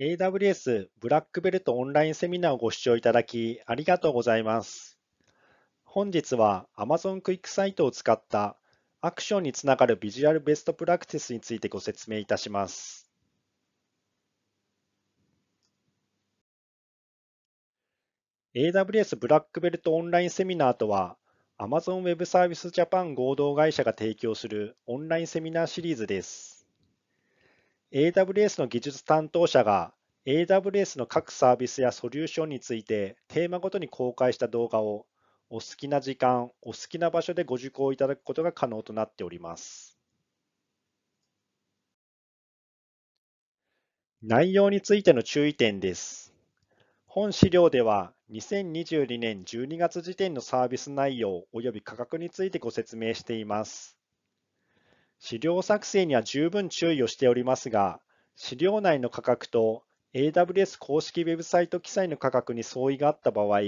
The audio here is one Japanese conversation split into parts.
AWS ブラックベルトオンラインセミナーをご視聴いただきありがとうございます。本日は Amazon クイックサイトを使ったアクションにつながるビジュアルベストプラクティスについてご説明いたします。AWS ブラックベルトオンラインセミナーとは Amazon Web Service Japan 合同会社が提供するオンラインセミナーシリーズです。AWS の技術担当者が AWS の各サービスやソリューションについてテーマごとに公開した動画をお好きな時間、お好きな場所でご受講いただくことが可能となっております。内容についての注意点です。本資料では2022年12月時点のサービス内容及び価格についてご説明しています。資料作成には十分注意をしておりますが、資料内の価格と AWS 公式ウェブサイト記載の価格に相違があった場合、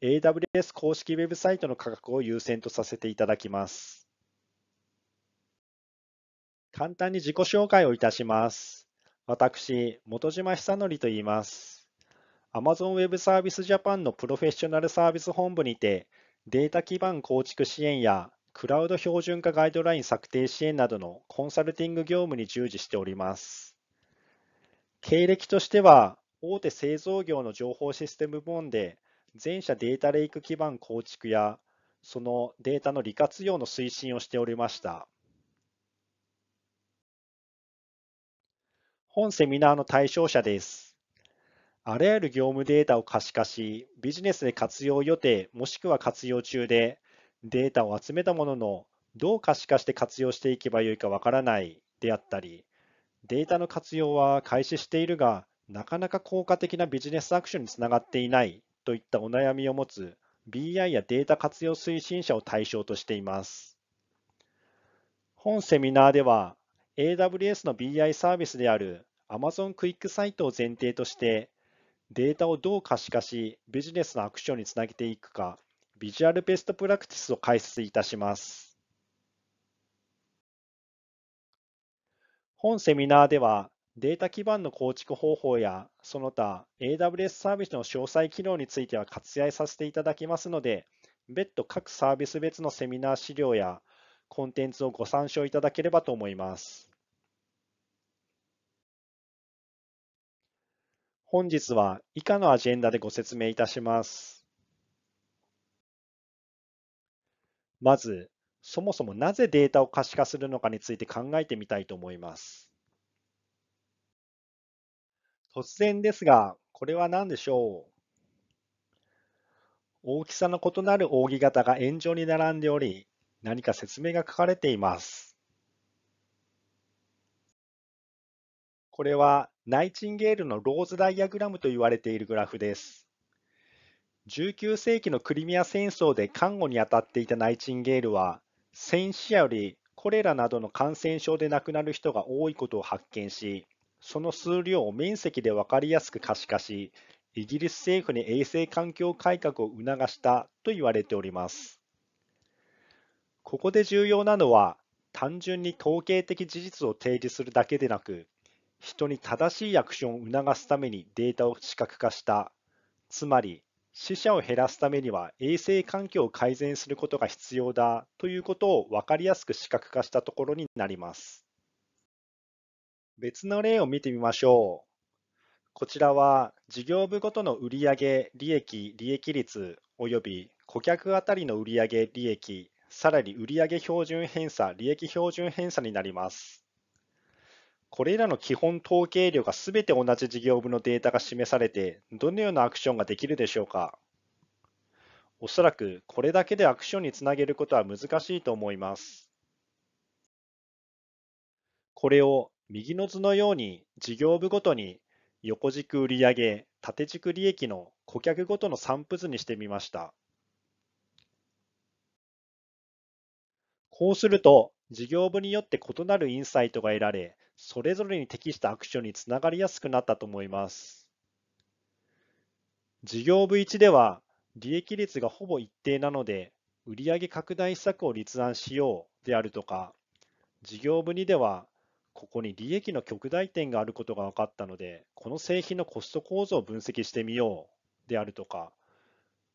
AWS 公式ウェブサイトの価格を優先とさせていただきます。簡単に自己紹介をいたします。私、本島久則と言います。Amazon Web Service Japan のプロフェッショナルサービス本部にて、データ基盤構築支援やクラウド標準化ガイドライン策定支援などのコンサルティング業務に従事しております。経歴としては、大手製造業の情報システム部門で、全社データレイク基盤構築や、そのデータの利活用の推進をしておりました。本セミナーの対象者です。あらゆる業務データを可視化し、ビジネスで活用予定もしくは活用中で、データを集めたもののどう可視化して活用していけばよいかわからないであったりデータの活用は開始しているがなかなか効果的なビジネスアクションにつながっていないといったお悩みを持つ BI やデータ活用推進者を対象としています。本セミナーでは AWS の BI サービスである Amazon クイックサイトを前提としてデータをどう可視化しビジネスのアクションにつなげていくかビジュアルベストプラクティスを解説いたします。本セミナーでは、データ基盤の構築方法や、その他 AWS サービスの詳細機能については割愛させていただきますので、別途各サービス別のセミナー資料やコンテンツをご参照いただければと思います。本日は以下のアジェンダでご説明いたします。まず、そもそもなぜデータを可視化するのかについて考えてみたいと思います。突然ですが、これは何でしょう大きさの異なる扇形が円状に並んでおり、何か説明が書かれています。これはナイチンゲールのローズダイアグラムと言われているグラフです。19世紀のクリミア戦争で看護に当たっていたナイチンゲールは、戦死者よりコレラなどの感染症で亡くなる人が多いことを発見し、その数量を面積で分かりやすく可視化し、イギリス政府に衛生環境改革を促したと言われております。ここで重要なのは、単純に統計的事実を提示するだけでなく、人に正しいアクションを促すためにデータを視覚化した、つまり死者を減らすためには衛生環境を改善することが必要だということを分かりやすく視覚化したところになります。別の例を見てみましょう。こちらは事業部ごとの売上利益、利益率及び顧客あたりの売上利益、さらに売上標準偏差、利益標準偏差になります。これらの基本統計量がすべて同じ事業部のデータが示されて、どのようなアクションができるでしょうかおそらくこれだけでアクションにつなげることは難しいと思います。これを右の図のように事業部ごとに横軸売上、縦軸利益の顧客ごとの散布図にしてみました。こうすると事業部によって異なるインサイトが得られ、それぞれに適したアクションにつながりやすくなったと思います。事業部1では、利益率がほぼ一定なので、売上拡大施策を立案しようであるとか、事業部2では、ここに利益の極大点があることが分かったので、この製品のコスト構造を分析してみようであるとか、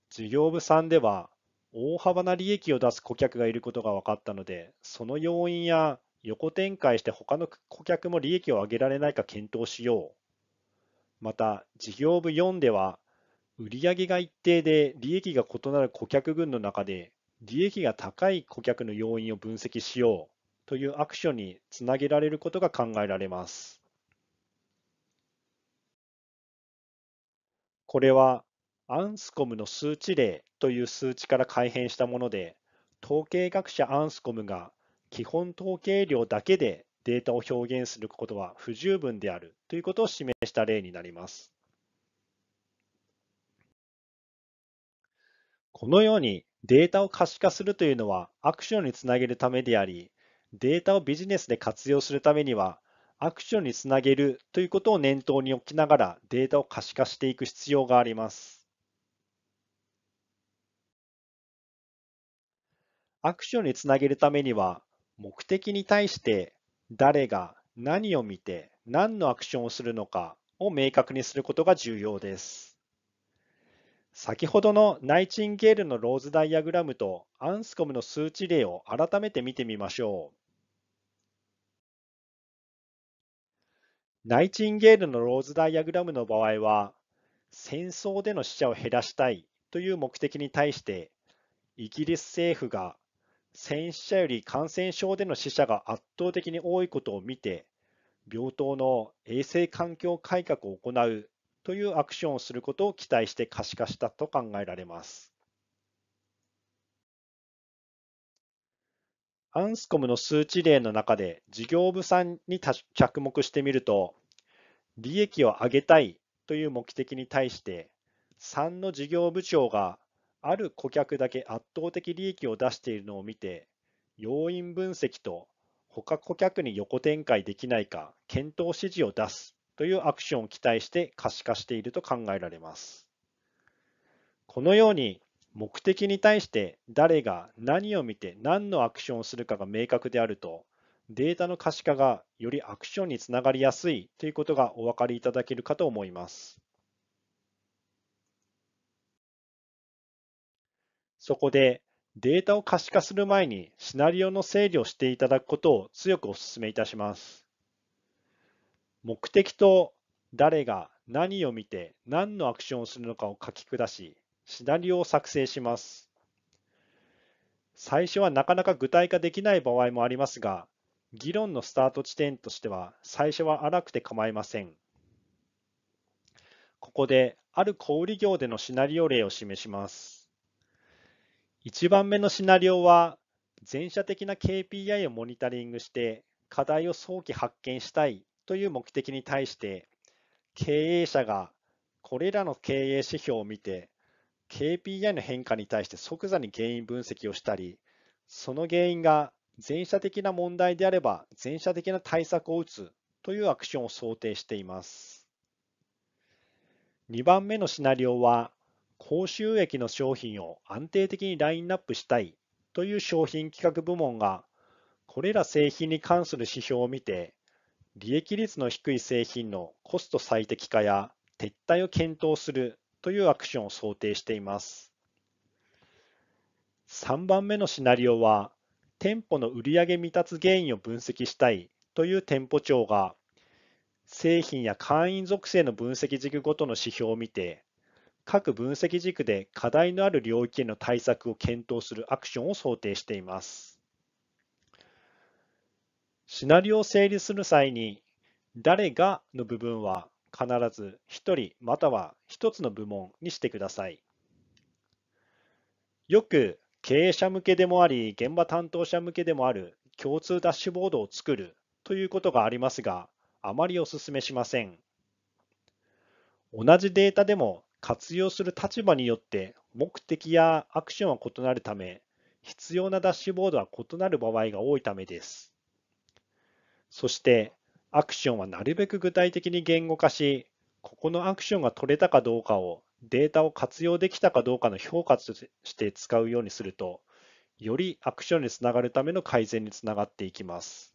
事業部3では、大幅な利益を出す顧客がいることが分かったので、その要因や横展開して他の顧客も利益を上げられないか検討しよう。また、事業部4では、売上が一定で利益が異なる顧客群の中で、利益が高い顧客の要因を分析しようというアクションにつなげられることが考えられます。これは、アンスコムの数値例という数値から改変したもので、統計学者アンスコムが基本統計量だけでデータを表現することは不十分であるということを示した例になります。このようにデータを可視化するというのはアクションにつなげるためであり、データをビジネスで活用するためには、アクションにつなげるということを念頭に置きながらデータを可視化していく必要があります。アクションにつなげるためには、目的に対して誰が何を見て何のアクションをするのかを明確にすることが重要です。先ほどのナイチンゲールのローズダイアグラムとアンスコムの数値例を改めて見てみましょう。ナイチンゲールのローズダイアグラムの場合は、戦争での死者を減らしたいという目的に対して、イギリス政府が戦死者より感染症での死者が圧倒的に多いことを見て、病棟の衛生環境改革を行うというアクションをすることを期待して可視化したと考えられます。アンスコムの数値例の中で事業部さんに着目してみると、利益を上げたいという目的に対して、3の事業部長がある顧客だけ圧倒的利益を出しているのを見て、要因分析と他顧客に横展開できないか検討指示を出すというアクションを期待して可視化していると考えられます。このように目的に対して誰が何を見て何のアクションをするかが明確であるとデータの可視化がよりアクションにつながりやすいということがお分かりいただけるかと思います。そこでデータを可視化する前にシナリオの整理をしていただくことを強くお勧めいたします。目的と誰が何を見て何のアクションをするのかを書き下し、シナリオを作成します。最初はなかなか具体化できない場合もありますが、議論のスタート地点としては最初は荒くて構いません。ここである小売業でのシナリオ例を示します。1番目のシナリオは、全社的な KPI をモニタリングして、課題を早期発見したいという目的に対して、経営者がこれらの経営指標を見て、KPI の変化に対して即座に原因分析をしたり、その原因が前者的な問題であれば、前者的な対策を打つというアクションを想定しています。2番目のシナリオは、高収益の商品を安定的にラインナップしたいという商品企画部門が、これら製品に関する指標を見て、利益率の低い製品のコスト最適化や撤退を検討するというアクションを想定しています。3番目のシナリオは、店舗の売上未達原因を分析したいという店舗長が、製品や会員属性の分析軸ごとの指標を見て、各分析軸で課題のある領域への対策を検討するアクションを想定しています。シナリオを整理する際に、誰がの部分は必ず1人または1つの部門にしてください。よく経営者向けでもあり、現場担当者向けでもある共通ダッシュボードを作るということがありますが、あまりお勧めしません。同じデータでも活用する立場によって目的やアクションは異なるため、必要なダッシュボードは異なる場合が多いためです。そして、アクションはなるべく具体的に言語化し、ここのアクションが取れたかどうかをデータを活用できたかどうかの評価として使うようにすると、よりアクションにつながるための改善につながっていきます。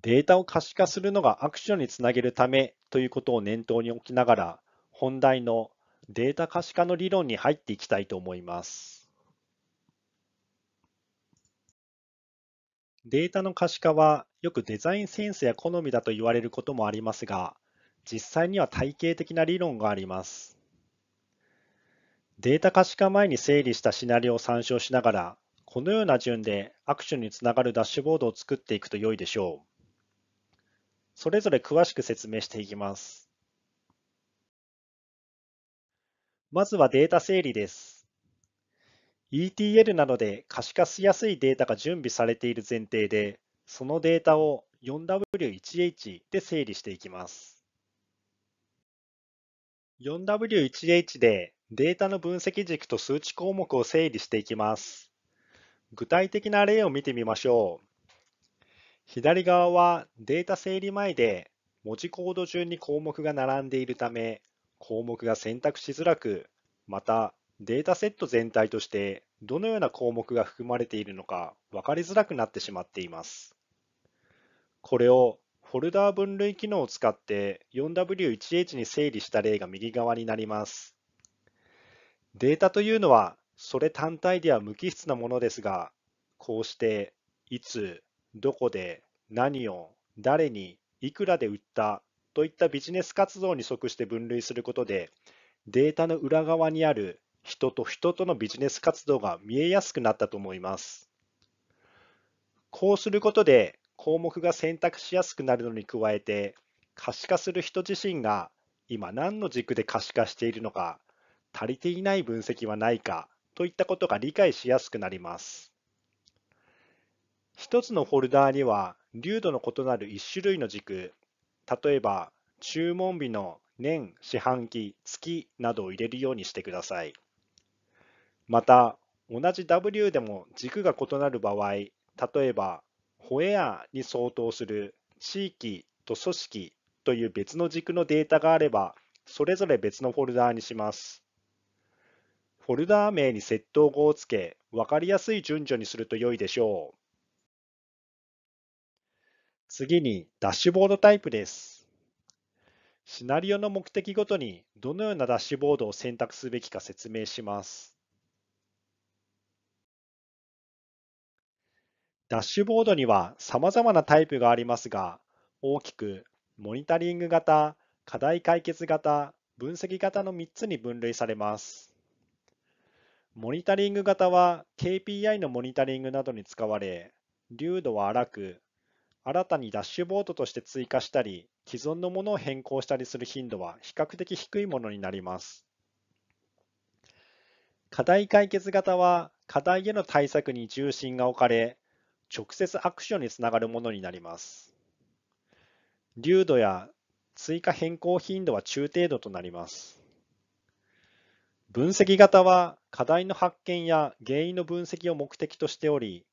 データを可視化するのがアクションにつなげるためということを念頭に置きながら、本題のデータ可視化の理論に入っていきたいと思います。データの可視化はよくデザインセンスや好みだと言われることもありますが、実際には体系的な理論があります。データ可視化前に整理したシナリオを参照しながら、このような順でアクションにつながるダッシュボードを作っていくと良いでしょう。それぞれ詳しく説明していきます。まずはデータ整理です。ETL などで可視化しやすいデータが準備されている前提で、そのデータを 4W1H で整理していきます。4W1H でデータの分析軸と数値項目を整理していきます。具体的な例を見てみましょう。左側はデータ整理前で文字コード順に項目が並んでいるため項目が選択しづらくまたデータセット全体としてどのような項目が含まれているのか分かりづらくなってしまっていますこれをフォルダー分類機能を使って 4W1H に整理した例が右側になりますデータというのはそれ単体では無機質なものですがこうしていつどこで、何を、誰に、いくらで売ったといったビジネス活動に即して分類することで、データの裏側にある人と人とのビジネス活動が見えやすくなったと思います。こうすることで項目が選択しやすくなるのに加えて、可視化する人自身が今何の軸で可視化しているのか、足りていない分析はないかといったことが理解しやすくなります。一つのフォルダーには、流度の異なる1種類の軸、例えば、注文日の年、四半期、月などを入れるようにしてください。また、同じ W でも軸が異なる場合、例えば、ホエアに相当する地域と組織という別の軸のデータがあれば、それぞれ別のフォルダーにします。フォルダー名にセットをつけ、分かりやすい順序にすると良いでしょう。次にダッシュボードタイプです。シナリオの目的ごとにどのようなダッシュボードを選択すべきか説明します。ダッシュボードには様々なタイプがありますが、大きくモニタリング型、課題解決型、分析型の3つに分類されます。モニタリング型は KPI のモニタリングなどに使われ、流度は荒く新たにダッシュボードとして追加したり、既存のものを変更したりする頻度は比較的低いものになります。課題解決型は、課題への対策に重心が置かれ、直接アクションにつながるものになります。流度や追加変更頻度は中程度となります。分析型は課題の発見や原因の分析を目的としており、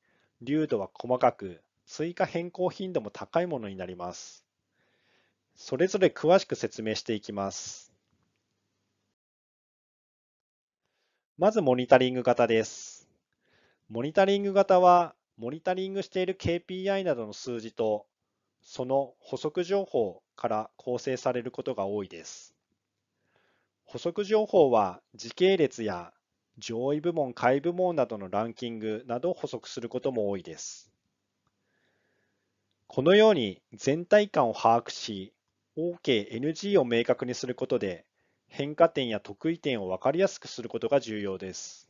流度は細かく、追加変更頻度も高いものになります。それぞれ詳しく説明していきます。まずモニタリング型です。モニタリング型は、モニタリングしている KPI などの数字と、その補足情報から構成されることが多いです。補足情報は、時系列や上位部門、下位部門などのランキングなどを補足することも多いです。このように全体感を把握し、OK、NG を明確にすることで、変化点や得意点を分かりやすくすることが重要です。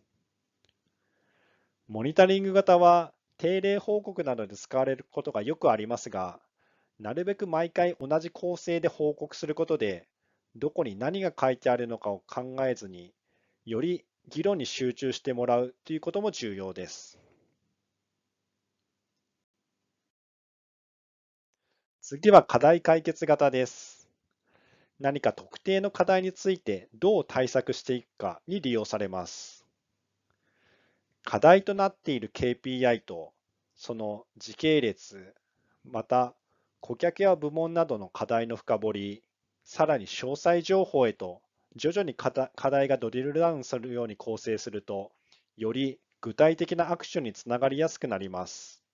モニタリング型は定例報告などで使われることがよくありますが、なるべく毎回同じ構成で報告することで、どこに何が書いてあるのかを考えずに、より議論に集中してもらうということも重要です。次は課題解決型です。何か特定の課題についてどう対策していくかに利用されます。課題となっている KPI とその時系列、また顧客や部門などの課題の深掘り、さらに詳細情報へと徐々に課題がドリルダウンするように構成すると、より具体的なアクションにつながりやすくなります。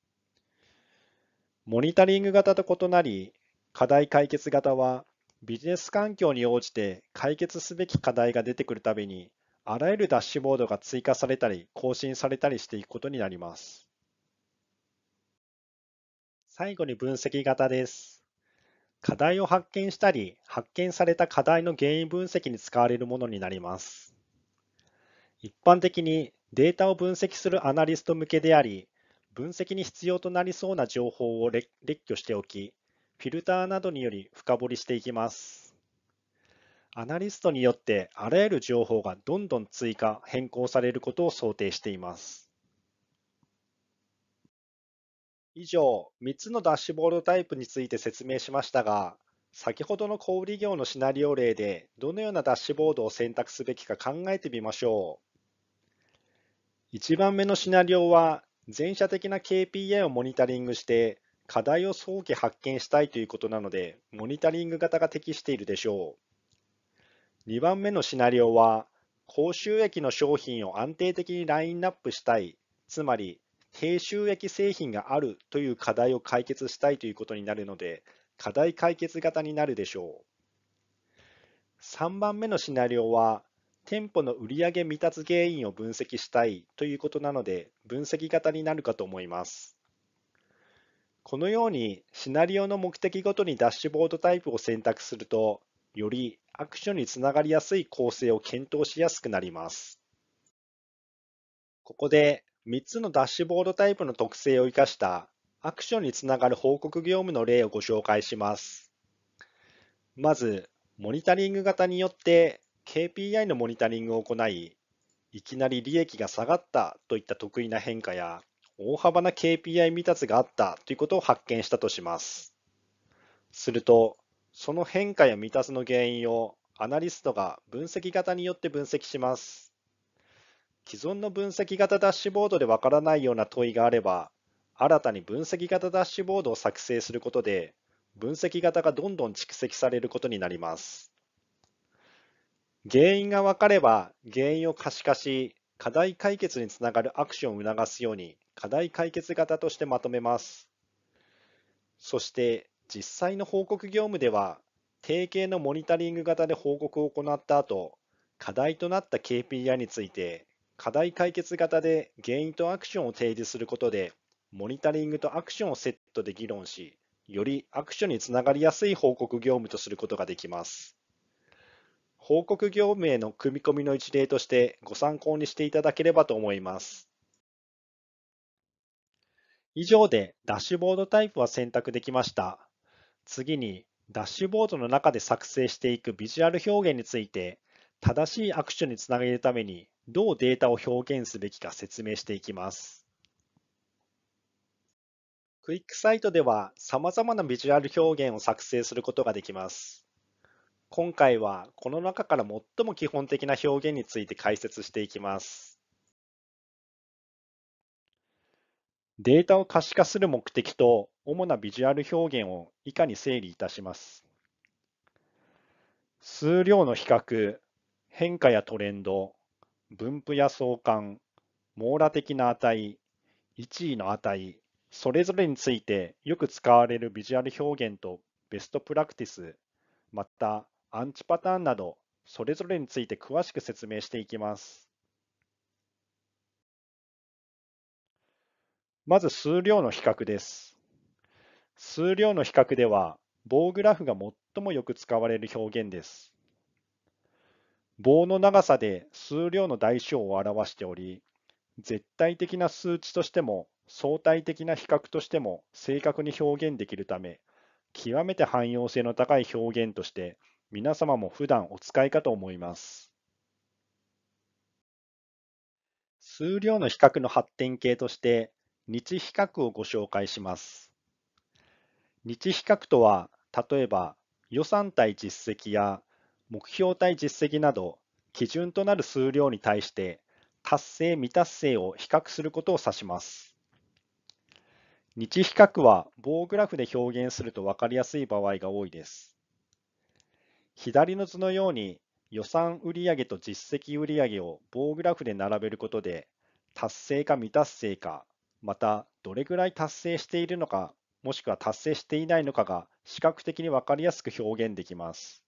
モニタリング型と異なり、課題解決型はビジネス環境に応じて解決すべき課題が出てくるたびに、あらゆるダッシュボードが追加されたり更新されたりしていくことになります。最後に分析型です。課題を発見したり、発見された課題の原因分析に使われるものになります。一般的にデータを分析するアナリスト向けであり、分析に必要となりそうな情報を列挙しておき、フィルターなどにより深掘りしていきます。アナリストによってあらゆる情報がどんどん追加、変更されることを想定しています。以上、3つのダッシュボードタイプについて説明しましたが、先ほどの小売業のシナリオ例で、どのようなダッシュボードを選択すべきか考えてみましょう。1番目のシナリオは、全社的な KPI をモニタリングして、課題を早期発見したいということなので、モニタリング型が適しているでしょう。2番目のシナリオは、高収益の商品を安定的にラインナップしたい、つまり低収益製品があるという課題を解決したいということになるので、課題解決型になるでしょう。3番目のシナリオは、店舗の売上未達原因を分析したいということなので、分析型になるかと思います。このようにシナリオの目的ごとにダッシュボードタイプを選択すると、よりアクションにつながりやすい構成を検討しやすくなります。ここで3つのダッシュボードタイプの特性を生かしたアクションにつながる報告業務の例をご紹介します。まず、モニタリング型によって KPI のモニタリングを行い、いきなり利益が下がったといった得意な変化や、大幅な KPI 未達があったということを発見したとします。すると、その変化や未達の原因をアナリストが分析型によって分析します。既存の分析型ダッシュボードでわからないような問いがあれば、新たに分析型ダッシュボードを作成することで、分析型がどんどん蓄積されることになります。原因が分かれば、原因を可視化し、課題解決につながるアクションを促すように、課題解決型としてまとめます。そして、実際の報告業務では、定型のモニタリング型で報告を行った後、課題となった KPI について、課題解決型で原因とアクションを提示することで、モニタリングとアクションをセットで議論し、よりアクションにつながりやすい報告業務とすることができます。報告業務への組み込みの一例としてご参考にしていただければと思います。以上でダッシュボードタイプは選択できました。次にダッシュボードの中で作成していくビジュアル表現について正しいアクションにつなげるためにどうデータを表現すべきか説明していきます。クイックサイトでは様々なビジュアル表現を作成することができます。今回はこの中から最も基本的な表現について解説していきます。データを可視化する目的と主なビジュアル表現を以下に整理いたします。数量の比較、変化やトレンド、分布や相関、網羅的な値、1位の値、それぞれについてよく使われるビジュアル表現とベストプラクティス、またアンチパターンなど、それぞれについて詳しく説明していきます。まず数量の比較です。数量の比較では、棒グラフが最もよく使われる表現です。棒の長さで数量の大小を表しており、絶対的な数値としても相対的な比較としても正確に表現できるため、極めて汎用性の高い表現として皆様も普段お使いかと思います。数量の比較の発展形として、日比較をご紹介します。日比較とは、例えば予算対実績や目標対実績など、基準となる数量に対して、達成未達成を比較することを指します。日比較は棒グラフで表現すると分かりやすい場合が多いです。左の図のように予算売上と実績売上を棒グラフで並べることで達成か未達成かまたどれぐらい達成しているのかもしくは達成していないのかが視覚的に分かりやすく表現できます。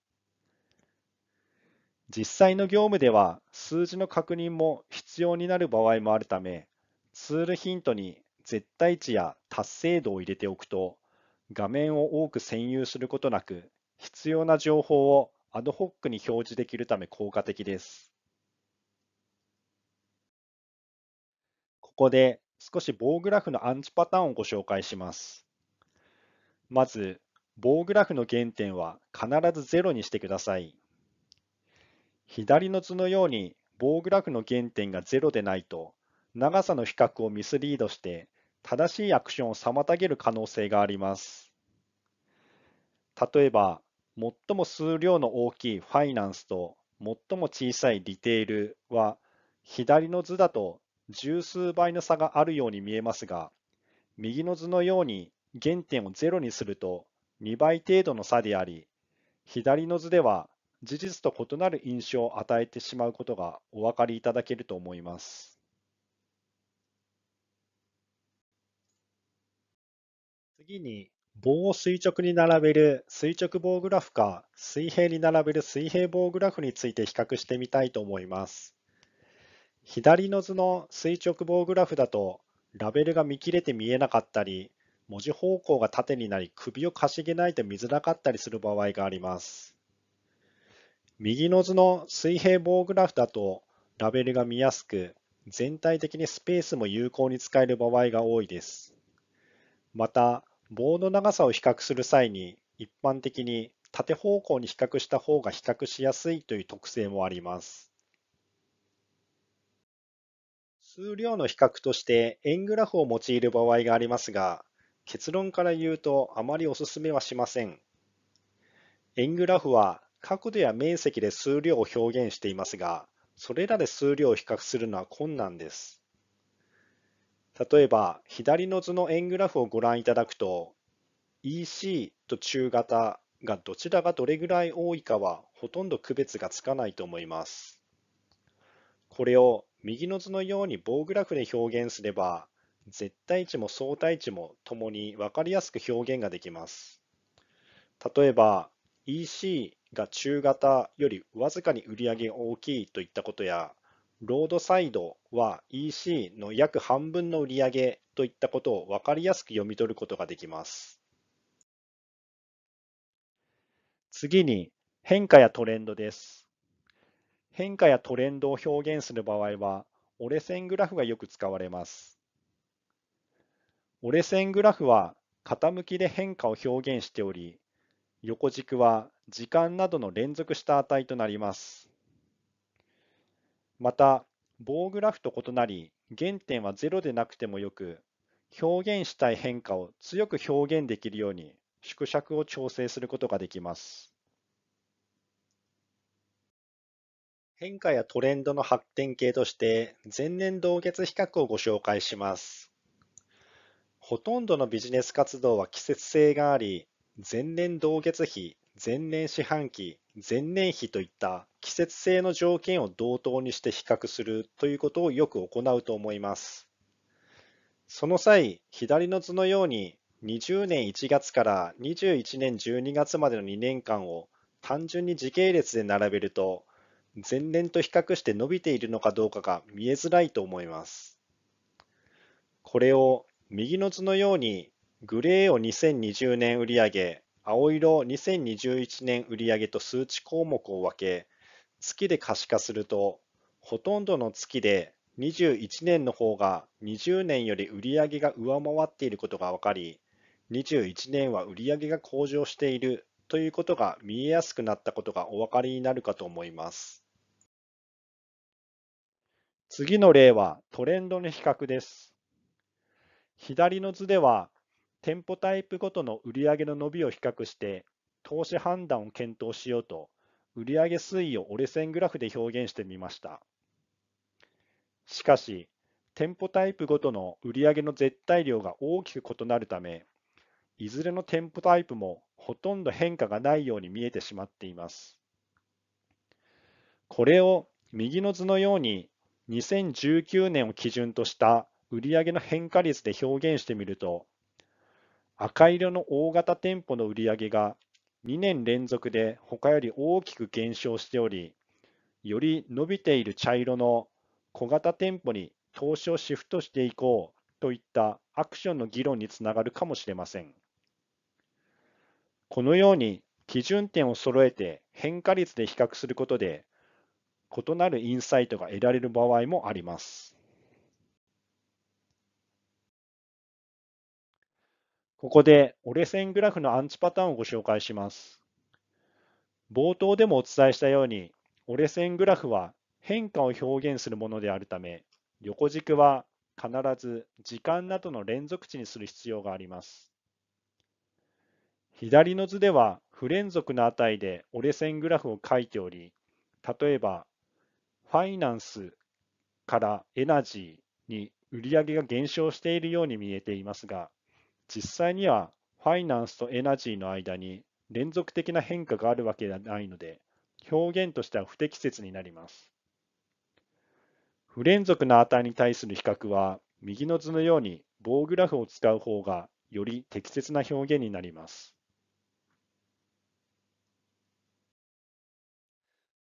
実際の業務では数字の確認も必要になる場合もあるためツールヒントに絶対値や達成度を入れておくと画面を多く占有することなく必要な情報をアドホックに表示できるため効果的です。ここで少し棒グラフのアンチパターンをご紹介します。まず、棒グラフの原点は必ず0にしてください。左の図のように棒グラフの原点が0でないと、長さの比較をミスリードして正しいアクションを妨げる可能性があります。例えば、最も数量の大きいファイナンスと最も小さいリテールは左の図だと十数倍の差があるように見えますが右の図のように原点をゼロにすると2倍程度の差であり左の図では事実と異なる印象を与えてしまうことがお分かりいただけると思います。次に棒を垂直に並べる垂直棒グラフか水平に並べる水平棒グラフについて比較してみたいと思います。左の図の垂直棒グラフだとラベルが見切れて見えなかったり文字方向が縦になり首をかしげないと見づらかったりする場合があります。右の図の水平棒グラフだとラベルが見やすく全体的にスペースも有効に使える場合が多いです。また棒の長さを比較する際に一般的に縦方向に比較した方が比較しやすいという特性もあります。数量の比較として円グラフを用いる場合がありますが、結論から言うとあまりお勧めはしません。円グラフは角度や面積で数量を表現していますが、それらで数量を比較するのは困難です。例えば左の図の円グラフをご覧いただくと EC と中型がどちらがどれぐらい多いかはほとんど区別がつかないと思います。これを右の図のように棒グラフで表現すれば絶対値も相対値もともに分かりやすく表現ができます。例えば EC が中型よりわずかに売り上が大きいといったことやロードサイドは EC の約半分の売り上げといったことを分かりやすく読み取ることができます。次に変化やトレンドです。変化やトレンドを表現する場合は折れ線グラフがよく使われます。折れ線グラフは傾きで変化を表現しており横軸は時間などの連続した値となります。また、棒グラフと異なり、原点は0でなくてもよく、表現したい変化を強く表現できるように縮尺を調整することができます。変化やトレンドの発展系として前年同月比較をご紹介します。ほとんどのビジネス活動は季節性があり、前年同月比前年四半期、前年比といった季節性の条件を同等にして比較するということをよく行うと思います。その際、左の図のように20年1月から21年12月までの2年間を単純に時系列で並べると、前年と比較して伸びているのかどうかが見えづらいと思います。これを右の図のようにグレーを2020年売上青色2021年売上と数値項目を分け、月で可視化すると、ほとんどの月で21年の方が20年より売上が上回っていることが分かり、21年は売上が向上しているということが見えやすくなったことがお分かりになるかと思います。次の例はトレンドの比較です。左の図では店舗タイプごとの売上の伸びを比較して、投資判断を検討しようと、売上推移を折れ線グラフで表現してみました。しかし、店舗タイプごとの売上の絶対量が大きく異なるため、いずれの店舗タイプもほとんど変化がないように見えてしまっています。これを右の図のように2019年を基準とした売上の変化率で表現してみると、赤色の大型店舗の売り上げが2年連続で他より大きく減少しており、より伸びている茶色の小型店舗に投資をシフトしていこうといったアクションの議論につながるかもしれません。このように基準点を揃えて変化率で比較することで異なるインサイトが得られる場合もあります。ここで折れ線グラフのアンチパターンをご紹介します。冒頭でもお伝えしたように、折れ線グラフは変化を表現するものであるため、横軸は必ず時間などの連続値にする必要があります。左の図では不連続の値で折れ線グラフを書いており、例えば、ファイナンスからエナジーに売上が減少しているように見えていますが、実際にはファイナンスとエナジーの間に連続的な変化があるわけではないので、表現としては不適切になります。不連続の値に対する比較は、右の図のように棒グラフを使う方がより適切な表現になります。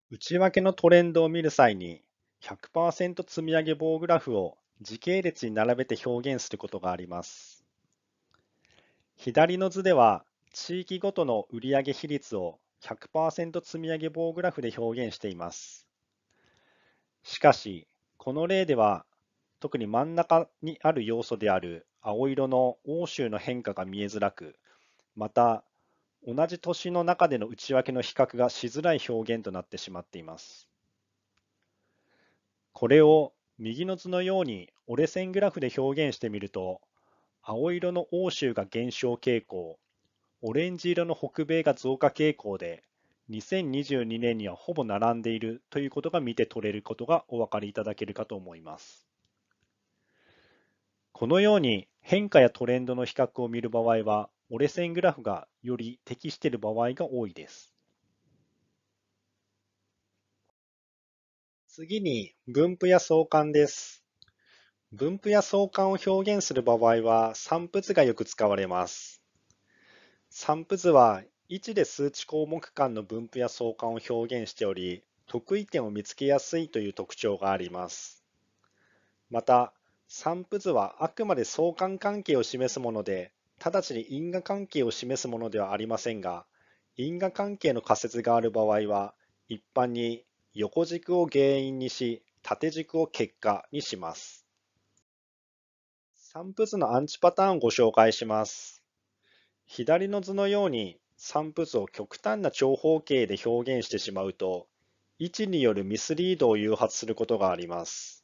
内訳のトレンドを見る際に、100%積み上げ棒グラフを時系列に並べて表現することがあります。左の図では地域ごとの売上比率を100%積み上げ棒グラフで表現しています。しかし、この例では特に真ん中にある要素である青色の欧州の変化が見えづらく、また同じ年の中での内訳の比較がしづらい表現となってしまっています。これを右の図のように折れ線グラフで表現してみると、青色の欧州が減少傾向、オレンジ色の北米が増加傾向で、2022年にはほぼ並んでいるということが見て取れることがお分かりいただけるかと思います。このように変化やトレンドの比較を見る場合は、折れ線グラフがより適している場合が多いです。次に分布や相関です。分布や相関を表現する場合は散布図がよく使われます。散布図は1で数値項目間の分布や相関を表現しており、得意点を見つけやすいという特徴があります。また、散布図はあくまで相関関係を示すもので、直ちに因果関係を示すものではありませんが、因果関係の仮説がある場合は、一般に横軸を原因にし、縦軸を結果にします。散布図のアンチパターンをご紹介します。左の図のように散布図を極端な長方形で表現してしまうと、位置によるミスリードを誘発することがあります。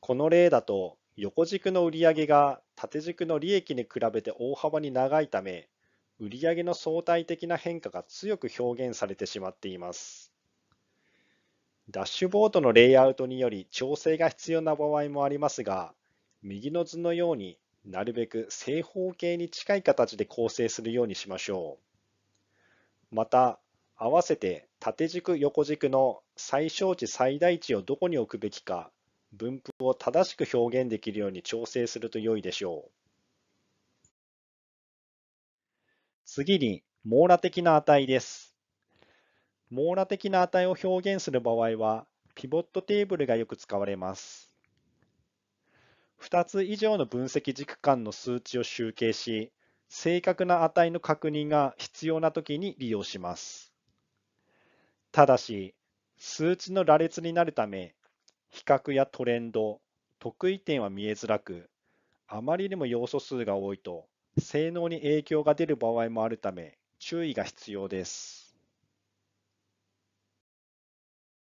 この例だと、横軸の売上が縦軸の利益に比べて大幅に長いため、売上の相対的な変化が強く表現されてしまっています。ダッシュボードのレイアウトにより調整が必要な場合もありますが、右の図のようになるべく正方形に近い形で構成するようにしましょう。また、合わせて縦軸横軸の最小値最大値をどこに置くべきか、分布を正しく表現できるように調整すると良いでしょう。次に、網羅的な値です。網羅的な値を表現する場合は、ピボットテーブルがよく使われます。2つ以上の分析軸間の数値を集計し、正確な値の確認が必要な時に利用します。ただし、数値の羅列になるため、比較やトレンド、得意点は見えづらく、あまりにも要素数が多いと、性能に影響が出る場合もあるため、注意が必要です。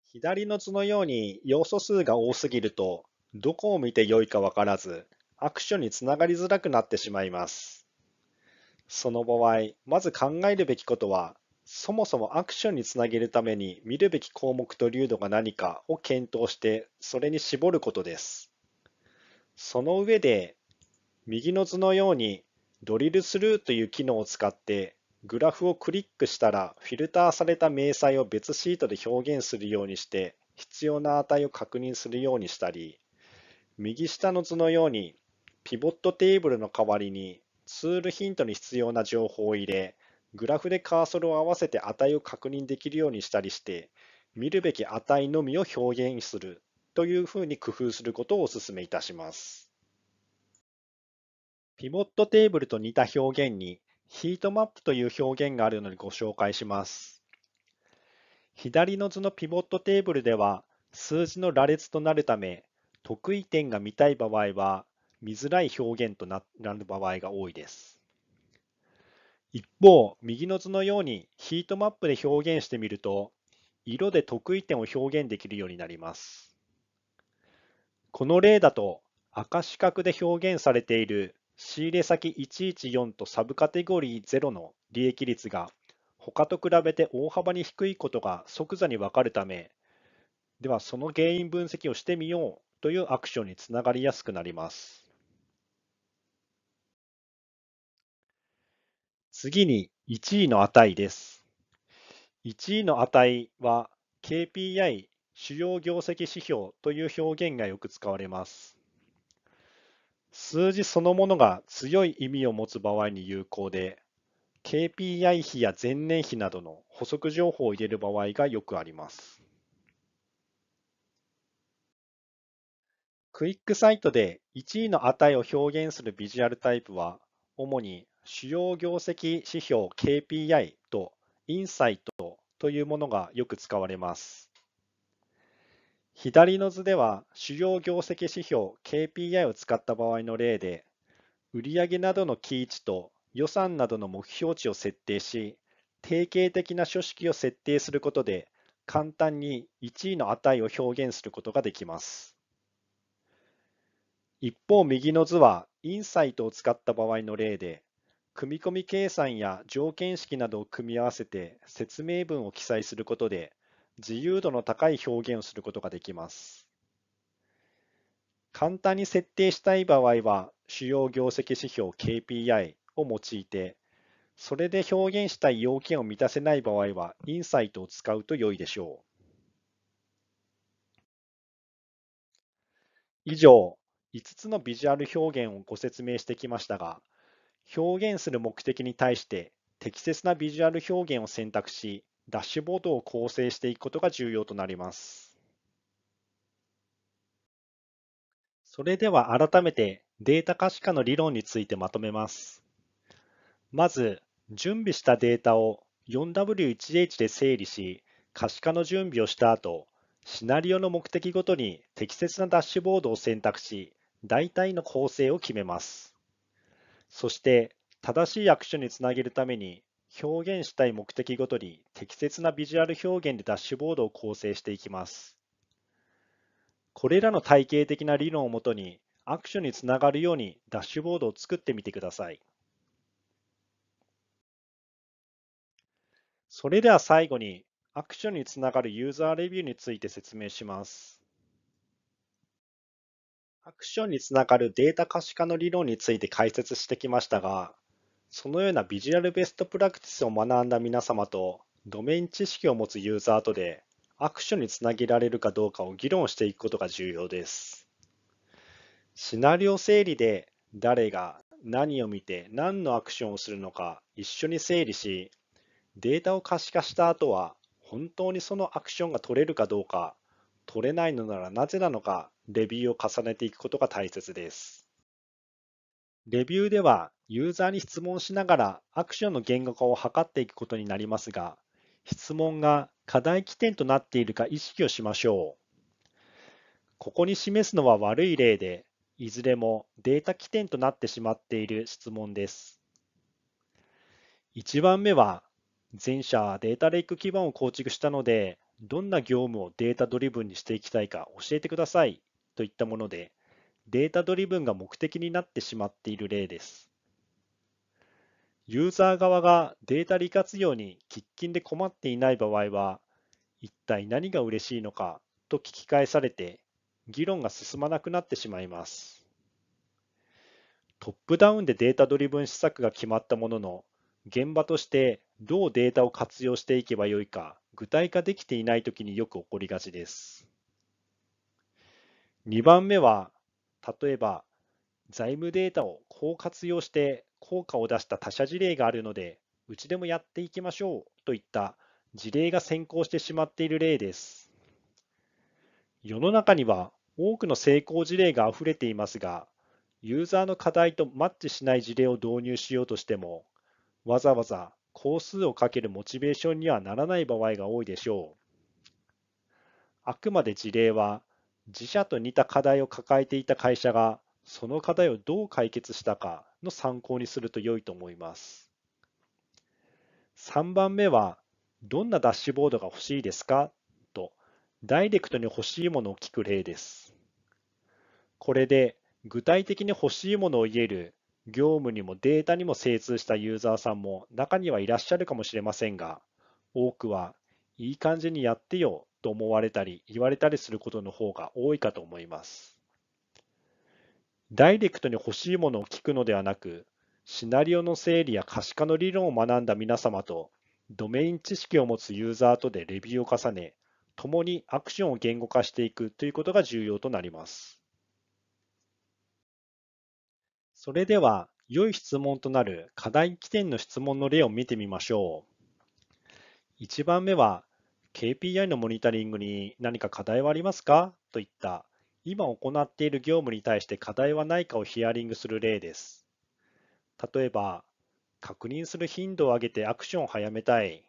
左の図のように要素数が多すぎると、どこを見て良いかわからず、アクションにつながりづらくなってしまいます。その場合、まず考えるべきことは、そもそもアクションにつなげるために見るべき項目と流度が何かを検討して、それに絞ることです。その上で、右の図のようにドリルスルーという機能を使って、グラフをクリックしたらフィルターされた明細を別シートで表現するようにして、必要な値を確認するようにしたり、右下の図のように、ピボットテーブルの代わりにツールヒントに必要な情報を入れ、グラフでカーソルを合わせて値を確認できるようにしたりして、見るべき値のみを表現するというふうに工夫することをお勧めいたします。ピボットテーブルと似た表現に、ヒートマップという表現があるのでご紹介します。左の図のピボットテーブルでは、数字の羅列となるため、得意点が見たい場合は、見づらい表現となる場合が多いです。一方、右の図のようにヒートマップで表現してみると、色で得意点を表現できるようになります。この例だと、赤四角で表現されている仕入れ先114とサブカテゴリー0の利益率が他と比べて大幅に低いことが即座にわかるため、ではその原因分析をしてみようというアクションにつながりやすくなります。次に1位の値です。1位の値は KPI 主要業績指標という表現がよく使われます。数字そのものが強い意味を持つ場合に有効で、KPI 比や前年比などの補足情報を入れる場合がよくあります。クイックサイトで1位の値を表現するビジュアルタイプは、主に主要業績指標 KPI とインサイトというものがよく使われます。左の図では主要業績指標 KPI を使った場合の例で、売上などの基値と予算などの目標値を設定し、定型的な書式を設定することで、簡単に1位の値を表現することができます。一方、右の図はインサイトを使った場合の例で、組み込み計算や条件式などを組み合わせて説明文を記載することで、自由度の高い表現をすることができます。簡単に設定したい場合は、主要業績指標 KPI を用いて、それで表現したい要件を満たせない場合は、インサイトを使うと良いでしょう。以上、5つのビジュアル表現をご説明してきましたが、表現する目的に対して適切なビジュアル表現を選択し、ダッシュボードを構成していくことが重要となります。それでは改めてデータ可視化の理論についてまとめます。まず、準備したデータを 4W1H で整理し、可視化の準備をした後、シナリオの目的ごとに適切なダッシュボードを選択し、大体の構成を決めます。そして正しいアクションにつなげるために表現したい目的ごとに適切なビジュアル表現でダッシュボードを構成していきます。これらの体系的な理論をもとにアクションにつながるようにダッシュボードを作ってみてください。それでは最後にアクションにつながるユーザーレビューについて説明します。アクションにつながるデータ可視化の理論について解説してきましたが、そのようなビジュアルベストプラクティスを学んだ皆様と、ドメイン知識を持つユーザーとで、アクションにつなげられるかどうかを議論していくことが重要です。シナリオ整理で誰が何を見て何のアクションをするのか一緒に整理し、データを可視化した後は、本当にそのアクションが取れるかどうか、取れないのならなぜなのかレビューを重ねていくことが大切です。レビューでは、ユーザーに質問しながらアクションの言語化を図っていくことになりますが、質問が課題起点となっているか意識をしましょう。ここに示すのは悪い例で、いずれもデータ起点となってしまっている質問です。1番目は、前者はデータレイク基盤を構築したので、どんな業務をデータドリブンにしていきたいか教えてくださいといったもので、データドリブンが目的になってしまっている例です。ユーザー側がデータ利活用に喫緊で困っていない場合は、一体何が嬉しいのかと聞き返されて、議論が進まなくなってしまいます。トップダウンでデータドリブン施策が決まったものの、現場としてどうデータを活用していけばよいか具体化できていないときによく起こりがちです。2番目は、例えば財務データをこう活用して効果を出した他社事例があるので、うちでもやっていきましょうといった事例が先行してしまっている例です。世の中には多くの成功事例があふれていますが、ユーザーの課題とマッチしない事例を導入しようとしても、わざわざ工数をかけるモチベーションにはならない場合が多いでしょう。あくまで事例は自社と似た課題を抱えていた会社がその課題をどう解決したかの参考にすると良いと思います。3番目は、どんなダッシュボードが欲しいですかと、ダイレクトに欲しいものを聞く例です。これで、具体的に欲しいものを言える、業務にもデータにも精通したユーザーさんも中にはいらっしゃるかもしれませんが、多くは、いい感じにやってよと思われたり言われたりすることの方が多いかと思います。ダイレクトに欲しいものを聞くのではなく、シナリオの整理や可視化の理論を学んだ皆様と、ドメイン知識を持つユーザーとでレビューを重ね、共にアクションを言語化していくということが重要となります。それでは、良い質問となる課題起点の質問の例を見てみましょう。1番目は、KPI のモニタリングに何か課題はありますかといった今行っている業務に対して課題はないかをヒアリングする例です。例えば、確認する頻度を上げてアクションを早めたい、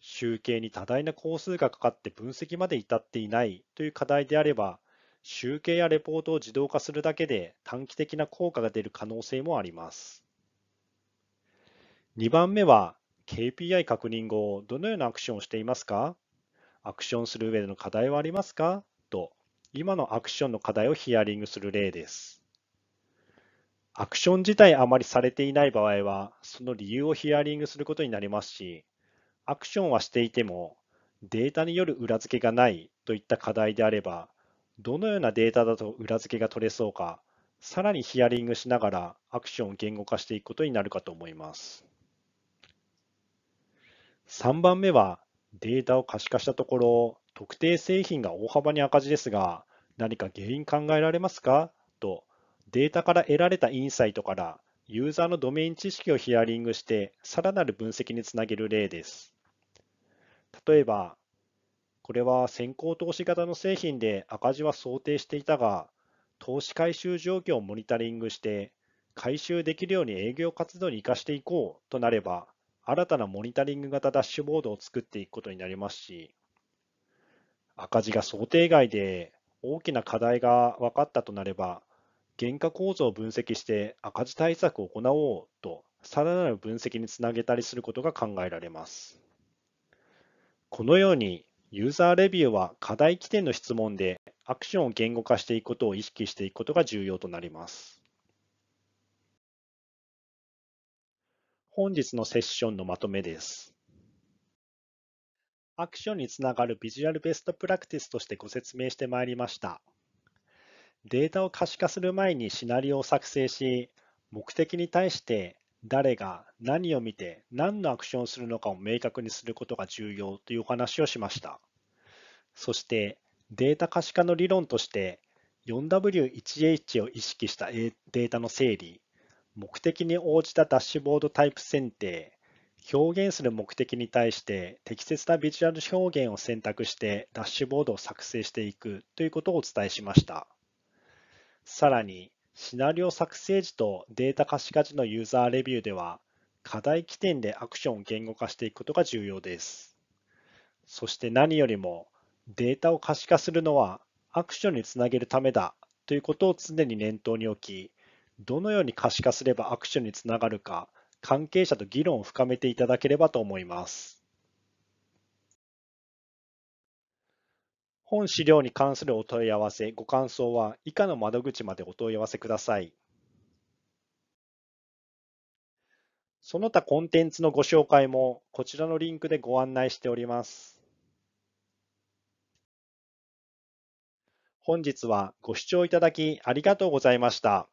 集計に多大な工数がかかって分析まで至っていないという課題であれば、集計やレポートを自動化するだけで短期的な効果が出る可能性もあります。2番目は、KPI 確認後、どのようなアクションをしていますかアクションする上での課題はありますかと、今のアクションの課題をヒアリングする例です。アクション自体あまりされていない場合は、その理由をヒアリングすることになりますし、アクションはしていても、データによる裏付けがないといった課題であれば、どのようなデータだと裏付けが取れそうか、さらにヒアリングしながらアクションを言語化していくことになるかと思います。3番目はデータを可視化したところ、特定製品が大幅に赤字ですが、何か原因考えられますかと、データから得られたインサイトから、ユーザーのドメイン知識をヒアリングして、さらなる分析につなげる例です。例えば、これは先行投資型の製品で赤字は想定していたが、投資回収状況をモニタリングして、回収できるように営業活動に生かしていこうとなれば、新たなモニタリング型ダッシュボードを作っていくことになりますし、赤字が想定外で大きな課題が分かったとなれば、原価構造を分析して赤字対策を行おうと、さらなる分析につなげたりすることが考えられます。このように、ユーザーレビューは課題起点の質問でアクションを言語化していくことを意識していくことが重要となります。本日のセッションのまとめです。アクションにつながるビジュアルベストプラクティスとしてご説明してまいりました。データを可視化する前にシナリオを作成し、目的に対して誰が何を見て何のアクションをするのかを明確にすることが重要というお話をしました。そしてデータ可視化の理論として 4W1H を意識したデータの整理、目的に応じたダッシュボードタイプ選定、表現する目的に対して適切なビジュアル表現を選択してダッシュボードを作成していくということをお伝えしました。さらに、シナリオ作成時とデータ可視化時のユーザーレビューでは、課題起点でアクションを言語化していくことが重要です。そして何よりも、データを可視化するのはアクションにつなげるためだということを常に念頭に置き、どのように可視化すればアクションにつながるか、関係者と議論を深めていただければと思います。本資料に関するお問い合わせ、ご感想は以下の窓口までお問い合わせください。その他コンテンツのご紹介もこちらのリンクでご案内しております。本日はご視聴いただきありがとうございました。